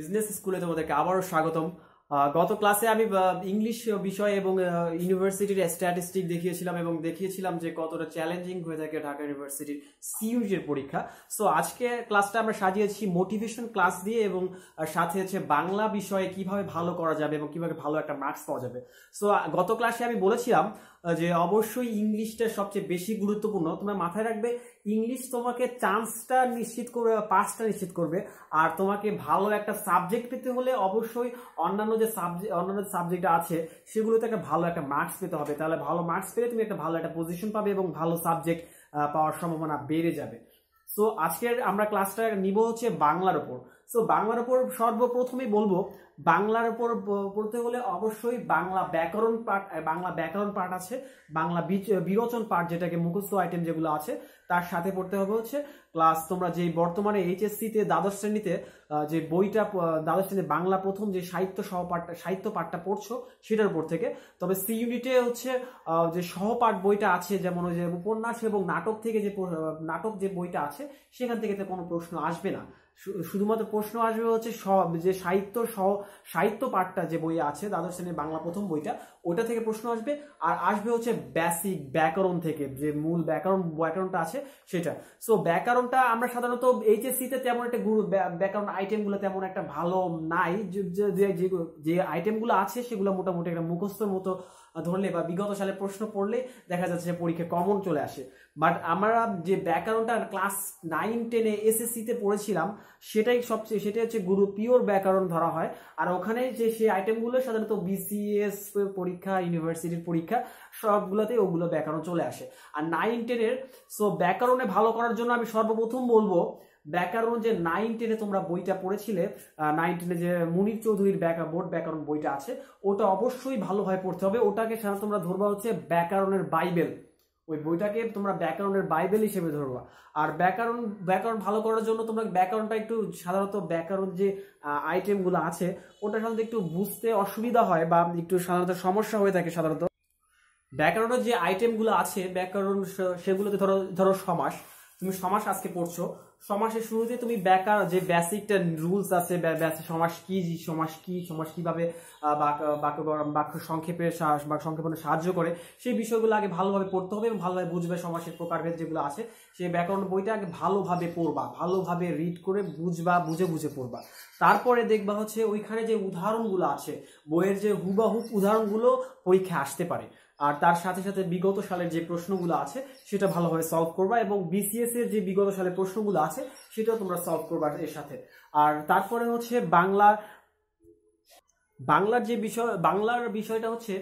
business স্কুলে তোমাদেরকে আবারও স্বাগতম গত ক্লাসে আমি ইংলিশ বিষয় এবং ইউনিভার্সিটির স্ট্যাটিস্টিক দেখিয়েছিলাম এবং দেখিয়েছিলাম যে কতটা চ্যালেঞ্জিং হয়ে থাকে ঢাকা ইউনিভার্সিটির সিইউজের পরীক্ষা সো আজকে ক্লাসটা আমরা সাজিয়েছি মোটিভেশন ক্লাস দিয়ে এবং সাথে হচ্ছে বাংলা বিষয়ে কিভাবে ভালো করা যাবে এবং কিভাবে ভালো একটা মার্কস পাওয়া যাবে সো গত ক্লাসে আমি বলেছিলাম যে অবশ্যই ইংলিশটা সবচেয়ে বেশি গুরুত্বপূর্ণ তোমরা মাথায় রাখবে ইংলিশ তোমাকে চান্সটা নিশ্চিত করবে বা পাসটা নিশ্চিত করবে আর তোমাকে ভালো একটা সাবজেক্ট পেতে হলে অবশ্যই অন্যান্য যে সাবজেক্ট অন্যান্য সাবজেক্ট আছে সেগুলোতে একটা ভালো একটা মার্কস পেতে হবে তাহলে ভালো মার্কস পেলে তুমি একটা ভালো একটা পজিশন পাবে এবং ভালো সাবজেক্ট পাওয়ার সম্ভাবনা বেড়ে যাবে সো আজকের আমরা ক্লাসটা নিব হচ্ছে বাংলার ওপর সো বাংলার উপর সর্বপ্রথমেই বলবো বাংলার উপর পড়তে হলে অবশ্যই বাংলা ব্যাকরণ পাঠ বাংলা ব্যাকরণ পাঠ আছে বাংলা বিরোচন পাঠ যেটাকে মুখস্থ আইটেম যেগুলো আছে তার সাথে পড়তে হবে হচ্ছে প্লাস তোমরা যে বর্তমানে এইচএসসিতে দ্বাদশ শ্রেণীতে যে বইটা দ্বাদশ শ্রেণীতে বাংলা প্রথম যে সাহিত্য সহপাঠটা সাহিত্য পাঠটা পড়ছো সেটার উপর থেকে তবে সি ইউনিটে হচ্ছে যে সহপাঠ বইটা আছে যেমন ওই যে উপন্যাস এবং নাটক থেকে যে নাটক যে বইটা আছে সেখান থেকে কোনো প্রশ্ন আসবে না শুধুমাত্র প্রশ্ন আসবে হচ্ছে সব যে সাহিত্য সহ সাহিত্য পাঠটা যে বই আছে দ্বাদশ শ্রেণীর বাংলা প্রথম বইটা ওটা থেকে প্রশ্ন আসবে আর আসবে হচ্ছে বেসিক ব্যাকরণ থেকে যে মূল ব্যাকরণ ব্যাকরণটা আছে সেটা সো ব্যাকরণটা আমরা সাধারণত এইচএসসিতে তেমন একটা গুরু ব্যাকরণ আইটেমগুলো তেমন একটা ভালো নাই যে যে আইটেমগুলো আছে সেগুলো মোটামুটি একটা মুখস্থর মতো ধরলে বা বিগত সালে প্রশ্ন পড়লে দেখা যাচ্ছে পরীক্ষা কমন চলে আসে বাট আমরা যে ব্যাকরণটা ক্লাস নাইন টেনে এসএসসিতে পড়েছিলাম সেটাই সবচেয়ে সেটাই হচ্ছে গুরু পিওর ব্যাকরণ ধরা হয় আর ওখানে যে সেই আইটেমগুলো সাধারণত বিসিএস পরীক্ষা ইউনিভার্সিটির পরীক্ষা সবগুলোতে ওগুলো ব্যাকরণ চলে আসে আর নাইন টেনের সো ব্যাকরণে ভালো করার জন্য আমি সর্বপ্রথম বলবো ব্যাকরণ যে নাইন টেনে তোমরা বইটা পড়েছিলে নাইন টেনে যে মুনির চৌধুরীর বোর্ড ব্যাকরণ বইটা আছে ওটা অবশ্যই ভালোভাবে পড়তে হবে ওটাকে সাধারণত তোমরা ধরবা হচ্ছে ব্যাকরণের বাইবেল ওই বইটাকে তোমরা ব্যাকগ্রাউন্ডের বাইবেল হিসেবে ধরবা আর ব্যাকরণ ব্যাকরণ ভালো করার জন্য তোমরা ব্যাকরণটা একটু সাধারণত ব্যাকরণ যে আইটেমগুলো আছে ওটা সাধারণত একটু বুঝতে অসুবিধা হয় বা একটু সাধারণত সমস্যা হয়ে থাকে সাধারণত ব্যাকরণের যে আইটেমগুলো আছে ব্যাকরণ সেগুলোতে ধরো ধরো সমাস তুমি সমাস আজকে পড়ছো সমাসের শুরুতে তুমি ব্যাকার যে বেসিকটা রুলস আছে সমাস কি সমাস কি সমাস কিভাবে বাক্য বাক্য সংক্ষেপে সংক্ষেপণে সাহায্য করে সেই বিষয়গুলো আগে ভালোভাবে পড়তে হবে এবং ভালোভাবে বুঝবে সমাসের প্রকারভেদ যেগুলো আছে সেই ব্যাকরণ বইটা আগে ভালোভাবে পড়বা ভালোভাবে রিড করে বুঝবা বুঝে বুঝে পড়বা তারপরে দেখবা হচ্ছে ওইখানে যে উদাহরণগুলো আছে বইয়ের যে হুবাহুব উদাহরণগুলো পরীক্ষায় আসতে পারে আর তার সাথে সাথে বিগত সালের যে প্রশ্নগুলো আছে সেটা ভালোভাবে সলভ করবা এবং বিসিএস এর যে বিগত সালের প্রশ্নগুলো আছে সেটাও তোমরা সলভ করবা এর সাথে আর তারপরে হচ্ছে বাংলা বাংলার যে বিষয় বাংলার বিষয়টা হচ্ছে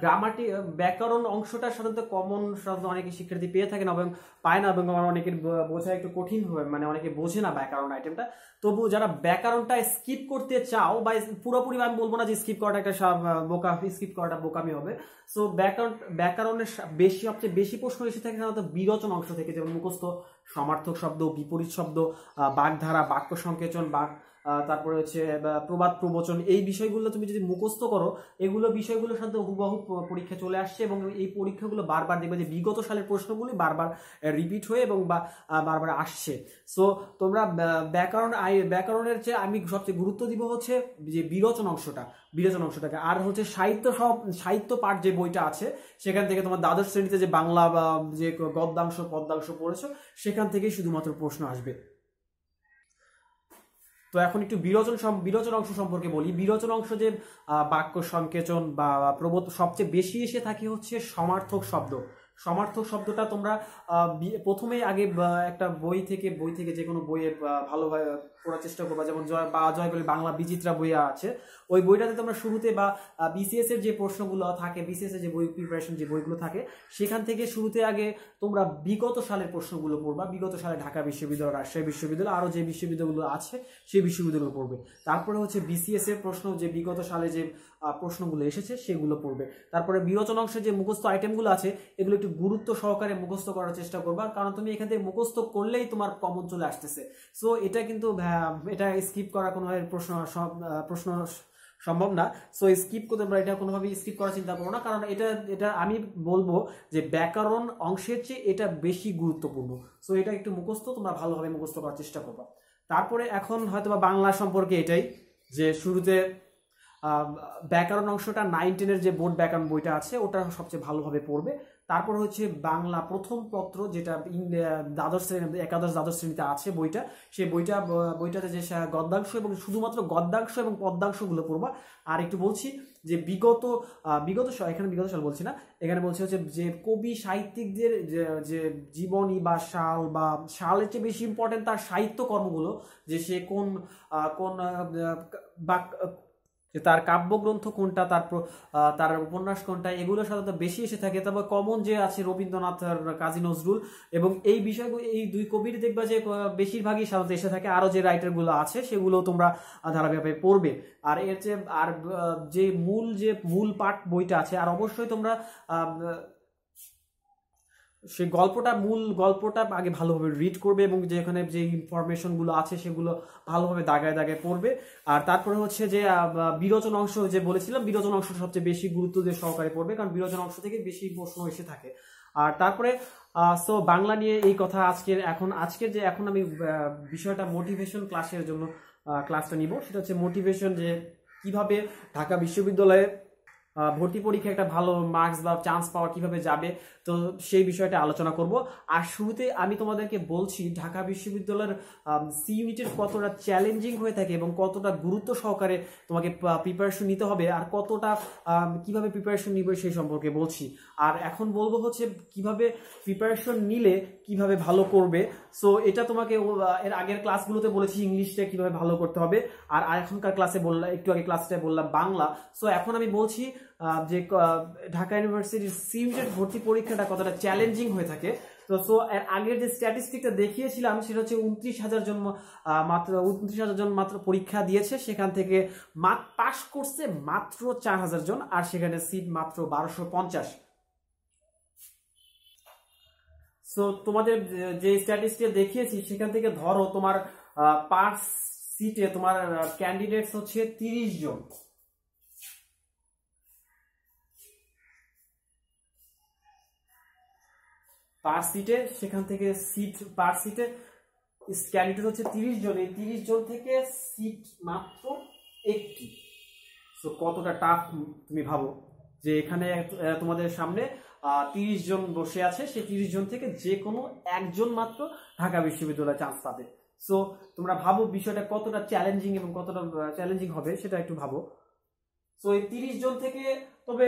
গ্রামাটি ব্যাকরণ অংশটা সাধারণত কমন সাধারণত অনেকে শিক্ষার্থী পেয়ে থাকেন এবং পায় না এবং আমার অনেকের বোঝা একটু কঠিন হবে মানে অনেকে বোঝে না ব্যাকরণ আইটেমটা তবু যারা ব্যাকরণটা স্কিপ করতে চাও বা পুরোপুরি আমি বলবো না যে স্কিপ করাটা একটা বোকা স্কিপ করাটা বোকামি হবে সো ব্যাকরণ ব্যাকরণের বেশি সবচেয়ে বেশি প্রশ্ন এসে থাকে সাধারণত বিরচন অংশ থেকে যেমন মুখস্থ সমার্থক শব্দ বিপরীত শব্দ বাগধারা বাক্য সংকেচন বাক তারপরে হচ্ছে প্রবাদ প্রবচন এই বিষয়গুলো তুমি যদি মুখস্থ করো এগুলো বিষয়গুলোর সাথে হুবহু পরীক্ষা চলে আসছে এবং এই পরীক্ষাগুলো বারবার দেখবে যে বিগত সালের প্রশ্নগুলি বারবার রিপিট হয়ে এবং বা বারবার আসছে সো তোমরা ব্যাকরণ আই ব্যাকরণের চেয়ে আমি সবচেয়ে গুরুত্ব দিব হচ্ছে যে বিরোচন অংশটা বিরোচন অংশটাকে আর হচ্ছে সাহিত্য সব সাহিত্য পাঠ যে বইটা আছে সেখান থেকে তোমার দ্বাদশ শ্রেণীতে যে বাংলা বা যে গদ্যাংশ পদ্মাংশ পড়েছো সেখান থেকেই শুধুমাত্র প্রশ্ন আসবে তো এখন একটু বিরোচন বিরোচন অংশ সম্পর্কে বলি বিরোচন অংশ যে বাক্য সংকেচন বা প্রবত সবচেয়ে বেশি এসে থাকে হচ্ছে সমার্থক শব্দ সমার্থক শব্দটা তোমরা প্রথমেই আগে একটা বই থেকে বই থেকে যে কোনো বইয়ের ভালোভাবে পড়ার চেষ্টা করবা যেমন জয় বা জয় করলে বাংলা বিচিত্রা বইয়া আছে ওই বইটাতে তোমরা শুরুতে বা বিসিএস এর যে প্রশ্নগুলো থাকে বিসিএস এর যে বই প্রিপারেশন যে বইগুলো থাকে সেখান থেকে শুরুতে আগে তোমরা বিগত সালের প্রশ্নগুলো পড়বা বিগত সালে ঢাকা বিশ্ববিদ্যালয় রাজশাহী বিশ্ববিদ্যালয় আরও যে বিশ্ববিদ্যালয়গুলো আছে সেই বিশ্ববিদ্যালয়গুলো পড়বে তারপরে হচ্ছে বিসিএস এর প্রশ্ন যে বিগত সালে যে প্রশ্নগুলো এসেছে সেগুলো পড়বে তারপরে বিরোচন অংশে যে মুখস্থ আইটেমগুলো আছে এগুলো একটু গুরুত্ব সহকারে মুখস্থ করার চেষ্টা করবা কারণ তুমি এখান থেকে মুখস্থ করলেই তোমার কমন চলে আসতেছে সো এটা কিন্তু এটা স্কিপ করা কোনো প্রশ্ন প্রশ্ন সম্ভব না সো স্কিপ করতে পারো এটা কোনোভাবে স্কিপ করার চিন্তা করবো না কারণ এটা এটা আমি বলবো যে ব্যাকরণ অংশের চেয়ে এটা বেশি গুরুত্বপূর্ণ সো এটা একটু মুখস্থ তোমরা ভালোভাবে মুখস্থ করার চেষ্টা করবো তারপরে এখন হয়তো বা বাংলা সম্পর্কে এটাই যে শুরুতে ব্যাকরণ অংশটা নাইন টেনের যে বোর্ড ব্যাকরণ বইটা আছে ওটা সবচেয়ে ভালোভাবে পড়বে তারপর হচ্ছে বাংলা প্রথম পত্র যেটা দ্বাদশ শ্রেণী একাদশ দ্বাদশ শ্রেণীতে আছে বইটা সেই বইটা বইটাতে যে গদ্যাংশ এবং শুধুমাত্র গদ্যাংশ এবং পদ্যাংশগুলো পড়বা আর একটু বলছি যে বিগত বিগত এখানে বিগত সাল বলছি না এখানে বলছি হচ্ছে যে কবি সাহিত্যিকদের যে জীবনী বা সাল বা সালের চেয়ে বেশি ইম্পর্টেন্ট তার সাহিত্য কর্মগুলো যে সে কোন কোন বা যে তার কাব্যগ্রন্থ কোনটা তার তার উপন্যাস কোনটা এগুলো সাধারণত বেশি এসে থাকে তারপর কমন যে আছে রবীন্দ্রনাথ কাজী নজরুল এবং এই বিষয়গুলো এই দুই কবির দেখবা যে বেশিরভাগই সাধারণত এসে থাকে আরও যে রাইটারগুলো আছে সেগুলো তোমরা ধারাবাহিকভাবে পড়বে আর এর যে আর যে মূল যে মূল পাঠ বইটা আছে আর অবশ্যই তোমরা সে গল্পটা মূল গল্পটা আগে ভালোভাবে রিড করবে এবং যেখানে যে ইনফরমেশনগুলো আছে সেগুলো ভালোভাবে দাগায় দাগায় পড়বে আর তারপরে হচ্ছে যে বিরোচন অংশ যে বলেছিলাম বিরোচন অংশ সবচেয়ে বেশি গুরুত্ব দিয়ে সহকারে পড়বে কারণ বিরোচন অংশ থেকে বেশি প্রশ্ন এসে থাকে আর তারপরে সো বাংলা নিয়ে এই কথা আজকের এখন আজকের যে এখন আমি বিষয়টা মোটিভেশন ক্লাসের জন্য ক্লাসটা নিব সেটা হচ্ছে মোটিভেশন যে কিভাবে ঢাকা বিশ্ববিদ্যালয়ে ভর্তি পরীক্ষায় একটা ভালো মার্কস বা চান্স পাওয়া কিভাবে যাবে তো সেই বিষয়টা আলোচনা করব আর শুরুতে আমি তোমাদেরকে বলছি ঢাকা বিশ্ববিদ্যালয়ের সি ইউনিটের কতটা চ্যালেঞ্জিং হয়ে থাকে এবং কতটা গুরুত্ব সহকারে তোমাকে প্রিপারেশন নিতে হবে আর কতটা কিভাবে প্রিপারেশন নিবে সেই সম্পর্কে বলছি আর এখন বলবো হচ্ছে কিভাবে প্রিপারেশন নিলে কিভাবে ভালো করবে সো এটা তোমাকে এর আগের ক্লাসগুলোতে বলেছি ইংলিশটা কিভাবে ভালো করতে হবে আর এখনকার ক্লাসে বললাম একটু আগে ক্লাসটা বললাম বাংলা সো এখন আমি বলছি যে ঢাকা ইউনিভার্সিটির সিউটের e ভর্তি পরীক্ষাটা কতটা চ্যালেঞ্জিং হয়ে থাকে তো সো এর আগের যে স্ট্যাটিস্টিকটা দেখিয়েছিলাম সেটা হচ্ছে উনত্রিশ হাজার জন মাত্র উনত্রিশ হাজার জন মাত্র পরীক্ষা দিয়েছে সেখান থেকে মাত পাশ করছে মাত্র চার হাজার জন আর সেখানে সিট মাত্র বারোশো পঞ্চাশ সো তোমাদের যে স্ট্যাটিস্টিক দেখিয়েছি সেখান থেকে ধরো তোমার পার সিটে তোমার ক্যান্ডিডেটস হচ্ছে তিরিশ জন পার সিটে সেখান থেকে সিট পার সিটে ক্যান্ডিডেট হচ্ছে তিরিশ জন এই তিরিশ জন থেকে সিট মাত্র একটি সো কতটা টাফ তুমি ভাবো যে এখানে তোমাদের সামনে তিরিশ জন বসে আছে সেই তিরিশ জন থেকে যে কোনো একজন মাত্র ঢাকা বিশ্ববিদ্যালয়ে চান্স পাবে সো তোমরা ভাবো বিষয়টা কতটা চ্যালেঞ্জিং এবং কতটা চ্যালেঞ্জিং হবে সেটা একটু ভাবো সো এই তিরিশ জন থেকে তবে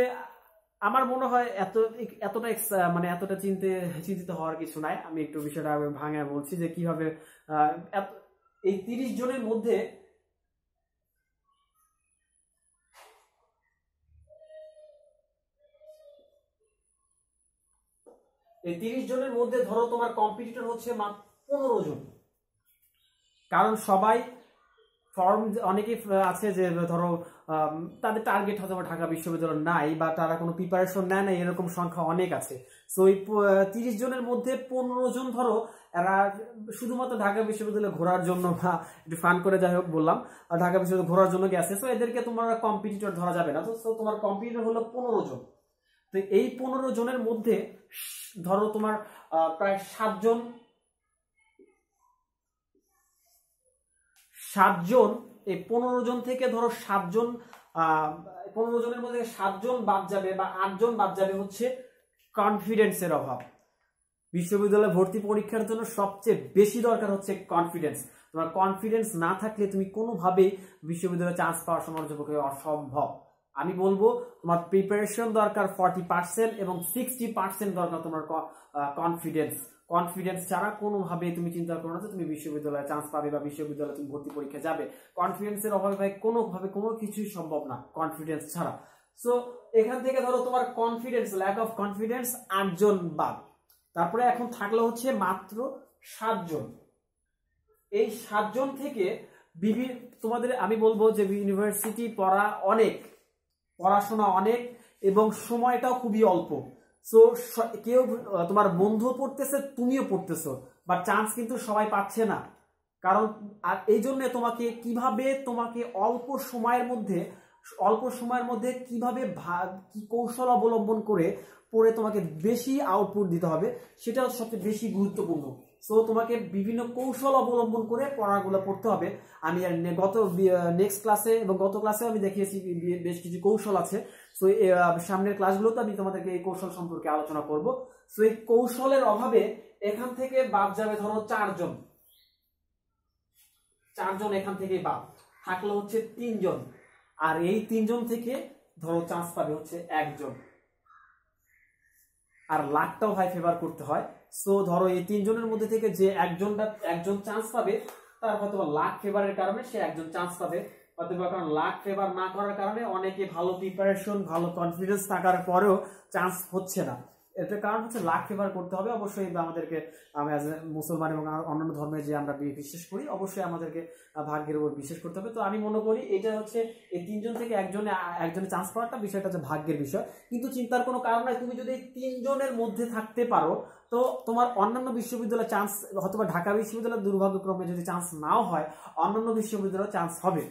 আমার মনে হয় এত এতটা মানে এতটা চিন্তে চিন্তিত হওয়ার কিছু নাই আমি একটু বিষয়টা ভাঙায় বলছি যে কিভাবে এই তিরিশ জনের মধ্যে এই তিরিশ জনের মধ্যে ধরো তোমার কম্পিটিটর হচ্ছে মাত্র পনেরো জন কারণ সবাই ফর্ম অনেকেই আছে যে ধরো তাদের টার্গেট হয়তো ঢাকা বিশ্ববিদ্যালয় নাই বা তারা কোনো প্রিপারেশন নেয় না এরকম সংখ্যা অনেক আছে সো এই তিরিশ জনের মধ্যে পনেরো জন ধরো এরা শুধুমাত্র ঢাকা বিশ্ববিদ্যালয়ে ঘোরার জন্য বা একটু ফান করে যাই হোক বললাম ঢাকা বিশ্ববিদ্যালয় ঘোরার জন্য গেছে সো এদেরকে তোমার কম্পিটিটর ধরা যাবে না তো তোমার কম্পিটিটর হলো পনেরো জন তো এই পনেরো জনের মধ্যে ধরো তোমার প্রায় সাতজন সাতজন এই পনেরো জন থেকে ধরো সাতজন পনেরো জনের মধ্যে সাতজন বাদ যাবে বা আটজন বাদ যাবে হচ্ছে কনফিডেন্সের অভাব বিশ্ববিদ্যালয়ে ভর্তি পরীক্ষার জন্য সবচেয়ে বেশি দরকার হচ্ছে কনফিডেন্স তোমার কনফিডেন্স না থাকলে তুমি কোনোভাবেই বিশ্ববিদ্যালয়ে চান্স পাওয়ার সময় পক্ষে অসম্ভব আমি বলবো তোমার প্রিপারেশন দরকার ফর্টি পার্সেন্ট এবং সিক্সটি পার্সেন্ট দরকার তোমার কনফিডেন্স কনফিডেন্স ছাড়া কোনোভাবে তুমি চিন্তা করো না যে তুমি বিশ্ববিদ্যালয়ে চান্স পাবে বা বিশ্ববিদ্যালয়ে তুমি ভর্তি পরীক্ষা যাবে কনফিডেন্সের অভাবে ভাই কোনোভাবে কোনো কিছুই সম্ভব না কনফিডেন্স ছাড়া সো এখান থেকে ধরো তোমার কনফিডেন্স ল্যাক অফ কনফিডেন্স আটজন বাদ তারপরে এখন থাকলো হচ্ছে মাত্র সাতজন এই সাতজন থেকে বিভিন্ন তোমাদের আমি বলবো যে ইউনিভার্সিটি পড়া অনেক পড়াশোনা অনেক এবং সময়টাও খুবই অল্প সো কেউ তোমার বন্ধু পড়তেছে তুমিও পড়তেছো বা চান্স কিন্তু সবাই পাচ্ছে না কারণ আর এই জন্য তোমাকে কিভাবে তোমাকে অল্প সময়ের মধ্যে অল্প সময়ের মধ্যে কিভাবে ভাগ কি কৌশল অবলম্বন করে পড়ে তোমাকে বেশি আউটপুট দিতে হবে সেটা সবচেয়ে বেশি গুরুত্বপূর্ণ সো তোমাকে বিভিন্ন কৌশল অবলম্বন করে পড়াগুলো পড়তে হবে আমি গত নেক্সট ক্লাসে এবং গত ক্লাসে আমি দেখিয়েছি বেশ কিছু কৌশল আছে সো সামনের ক্লাসগুলোতে আমি তোমাদেরকে এই কৌশল সম্পর্কে আলোচনা করব সো এই কৌশলের অভাবে এখান থেকে বাদ যাবে ধরো চারজন চারজন এখান থেকে বাদ থাকলো হচ্ছে তিনজন আর এই তিনজন থেকে ধরো চান্স পাবে হচ্ছে একজন আর লাখটাও ভাই ফেভার করতে হয় সো ধরো এই তিনজনের মধ্যে থেকে যে একজনটা একজন চান্স পাবে তার হয়তো লাখ ফেভারের কারণে সে একজন চান্স পাবে হয়তো কারণ লাখ ফেভার না করার কারণে অনেকে ভালো প্রিপারেশন ভালো কনফিডেন্স থাকার পরেও চান্স হচ্ছে না এতে কারণ হচ্ছে লাখ ফেভার করতে হবে অবশ্যই আমাদেরকে অ্যাজ এ মুসলমান এবং অন্যান্য ধর্মে যে আমরা বিশ্বাস করি অবশ্যই আমাদেরকে ভাগ্যের উপর বিশ্বাস করতে হবে তো আমি মনে করি এটা হচ্ছে এই তিনজন থেকে একজনে একজনে চান্স পাওয়াটা বিষয়টা হচ্ছে ভাগ্যের বিষয় কিন্তু চিন্তার কোনো কারণ নাই তুমি যদি তিনজনের মধ্যে থাকতে পারো তো তোমার অন্যান্য বিশ্ববিদ্যালয় চান্স অথবা ঢাকা বিশ্ববিদ্যালয় দুর্ভাগ্যক্রমে যদি চান্স নাও হয় অন্যান্য বিশ্ববিদ্যালয় চান্স হবে